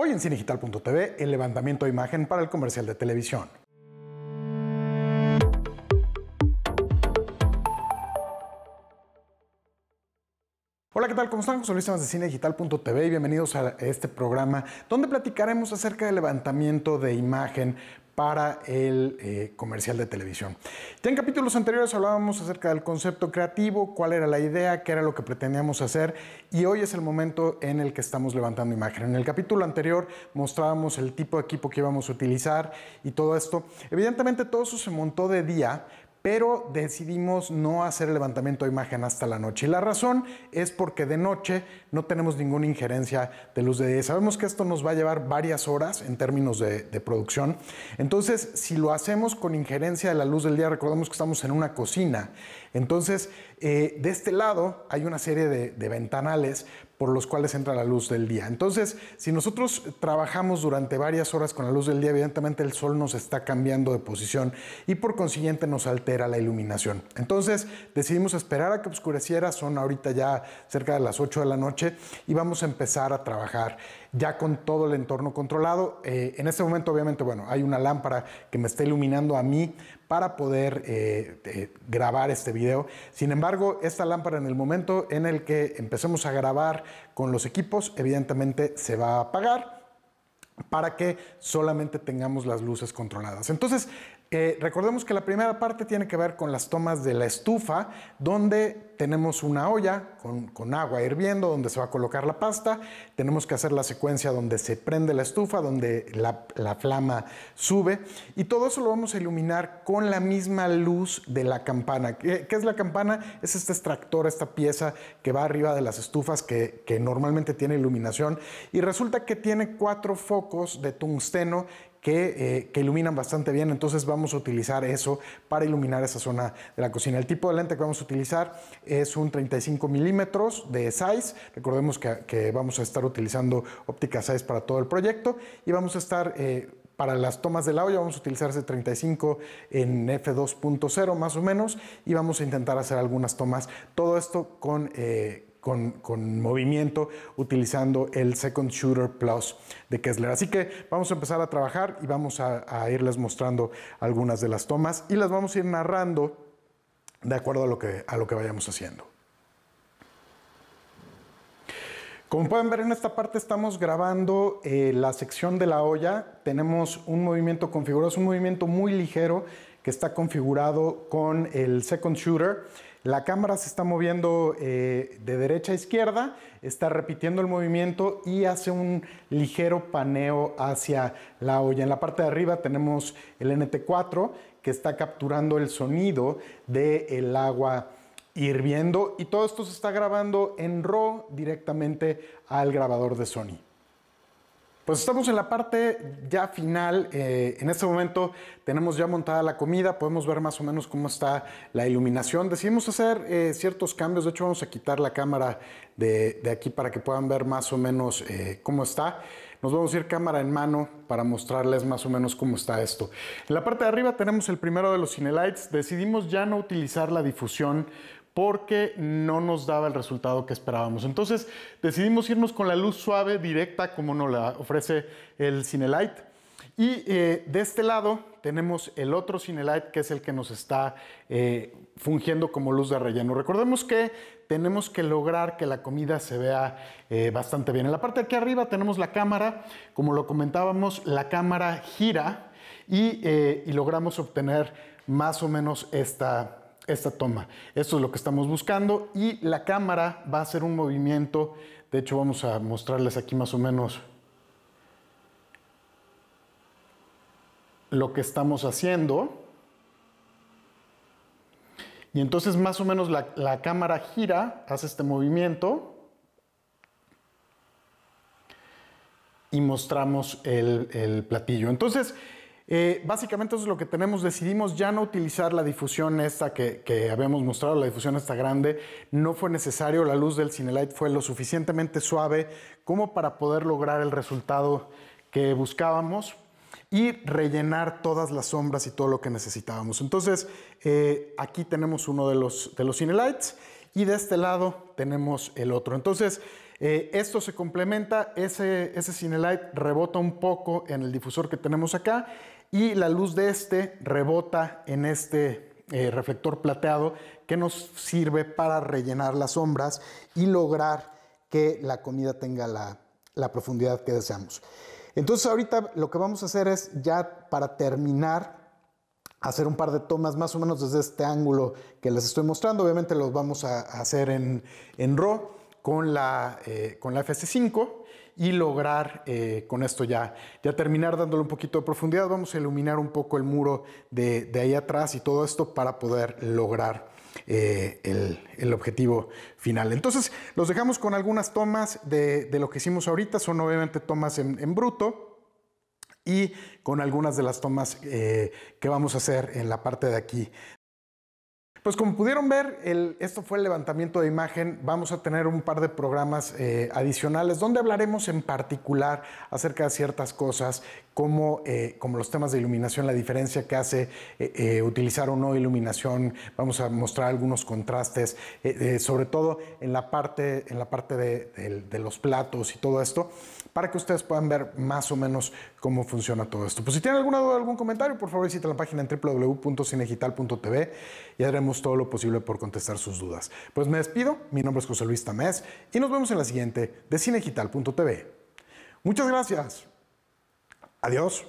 Hoy en cinegital.tv, el levantamiento de imagen para el comercial de televisión. Hola, ¿qué tal? ¿Cómo están? José Luis de cinedigital.tv y bienvenidos a este programa donde platicaremos acerca del levantamiento de imagen para el eh, comercial de televisión. Ya en capítulos anteriores hablábamos acerca del concepto creativo, cuál era la idea, qué era lo que pretendíamos hacer y hoy es el momento en el que estamos levantando imagen. En el capítulo anterior mostrábamos el tipo de equipo que íbamos a utilizar y todo esto. Evidentemente todo eso se montó de día, pero decidimos no hacer el levantamiento de imagen hasta la noche. Y la razón es porque de noche no tenemos ninguna injerencia de luz de día. Sabemos que esto nos va a llevar varias horas en términos de, producción. Entonces, si lo hacemos con injerencia de la luz del día, recordemos que estamos en una cocina. Entonces, eh, de este lado hay una serie de, de ventanales por los cuales entra la luz del día. Entonces, si nosotros trabajamos durante varias horas con la luz del día, evidentemente el sol nos está cambiando de posición y por consiguiente nos altera la iluminación. Entonces, decidimos esperar a que oscureciera, son ahorita ya cerca de las 8 de la noche y vamos a empezar a trabajar ya con todo el entorno controlado. Eh, en este momento, obviamente, bueno, hay una lámpara que me está iluminando a mí para poder eh, eh, grabar este video. Sin embargo, esta lámpara en el momento en el que empecemos a grabar con los equipos, evidentemente se va a apagar para que solamente tengamos las luces controladas. Entonces, eh, recordemos que la primera parte tiene que ver con las tomas de la estufa, donde tenemos una olla con, agua hirviendo, donde se va a colocar la pasta, tenemos que hacer la secuencia donde se prende la estufa, donde la, flama sube, y todo eso lo vamos a iluminar con la misma luz de la campana. ¿Qué, es la campana? Es este extractor, esta pieza que va arriba de las estufas que, que normalmente tiene iluminación, y resulta que tiene cuatro focos de tungsteno eh, que, iluminan bastante bien, entonces vamos a utilizar eso para iluminar esa zona de la cocina. El tipo de lente que vamos a utilizar es un 35 milímetros de size, recordemos que, vamos a estar utilizando óptica size para todo el proyecto y vamos a estar... Eh, para las tomas de la olla vamos a utilizar ese 35 en f2.0 más o menos y vamos a intentar hacer algunas tomas. Todo esto con, eh, con, movimiento utilizando el Second Shooter Plus de Kessler. Así que vamos a empezar a trabajar y vamos a, irles mostrando algunas de las tomas y las vamos a ir narrando de acuerdo a lo que, a lo que vayamos haciendo. Como pueden ver en esta parte estamos grabando eh, la sección de la olla. Tenemos un movimiento configurado, es un movimiento muy ligero que está configurado con el second shooter. La cámara se está moviendo eh, de derecha a izquierda, está repitiendo el movimiento y hace un ligero paneo hacia la olla. En la parte de arriba tenemos el NT4 que está capturando el sonido del el agua hirviendo y todo esto se está grabando en RAW directamente al grabador de Sony. Pues estamos en la parte ya final. Eh, en este momento tenemos ya montada la comida, podemos ver más o menos cómo está la iluminación. Decidimos hacer eh, ciertos cambios. De hecho, vamos a quitar la cámara de, aquí para que puedan ver más o menos eh, cómo está. Nos vamos a ir cámara en mano para mostrarles más o menos cómo está esto. En la parte de arriba tenemos el primero de los cine lights, Decidimos ya no utilizar la difusión porque no nos daba el resultado que esperábamos. Entonces decidimos irnos con la luz suave, directa, como nos la ofrece el Cinelight. Y eh, de este lado tenemos el otro Cinelight, que es el que nos está eh, fungiendo como luz de relleno. Recordemos que tenemos que lograr que la comida se vea eh, bastante bien. En la parte de aquí arriba tenemos la cámara. Como lo comentábamos, la cámara gira y logramos obtener más o menos esta, esta toma. Esto es lo que estamos buscando y la cámara va a hacer un movimiento. De hecho, vamos a mostrarles aquí más o menos lo que estamos haciendo. Y entonces más o menos la, cámara gira, hace este movimiento y mostramos el, el platillo. Entonces, eh, básicamente es lo que tenemos. Decidimos ya no utilizar la difusión esta que, habíamos mostrado, la difusión esta grande. No fue necesario, la luz del Cinelight fue lo suficientemente suave como para poder lograr el resultado que buscábamos y rellenar todas las sombras y todo lo que necesitábamos. Entonces, eh, aquí tenemos uno de los, de los Cinelights y de este lado tenemos el otro. Entonces, eh, esto se complementa, ese, ese light rebota un poco en el difusor que tenemos acá y la luz de este rebota en este eh, reflector plateado que nos sirve para rellenar las sombras y lograr que la comida tenga la, profundidad que deseamos. Entonces ahorita lo que vamos a hacer es ya para terminar hacer un par de tomas más o menos desde este ángulo que les estoy mostrando. Obviamente los vamos a hacer en, en RAW con la, eh, con la FC5 y lograr eh, con esto ya, ya terminar dándole un poquito de profundidad. Vamos a iluminar un poco el muro de, ahí atrás y todo esto para poder lograr eh, el, objetivo final. Entonces, los dejamos con algunas tomas de, lo que hicimos ahorita. Son obviamente tomas en, bruto y con algunas de las tomas eh, que vamos a hacer en la parte de aquí pues como pudieron ver, esto fue el levantamiento de imagen. Vamos a tener un par de programas eh, adicionales donde hablaremos en particular acerca de ciertas cosas eh, como, los temas de iluminación, la diferencia que hace eh, eh, utilizar o no iluminación. Vamos a mostrar algunos contrastes, sobre todo en la parte, en la parte de, los platos y todo esto, para que ustedes puedan ver más o menos cómo funciona todo esto. Pues si tienen alguna duda, algún comentario, por favor visiten la página en www.cinegital.tv y haremos todo lo posible por contestar sus dudas. Pues me despido, mi nombre es José Luis Tamés y nos vemos en la siguiente de cinegital.tv. Muchas gracias. Adiós.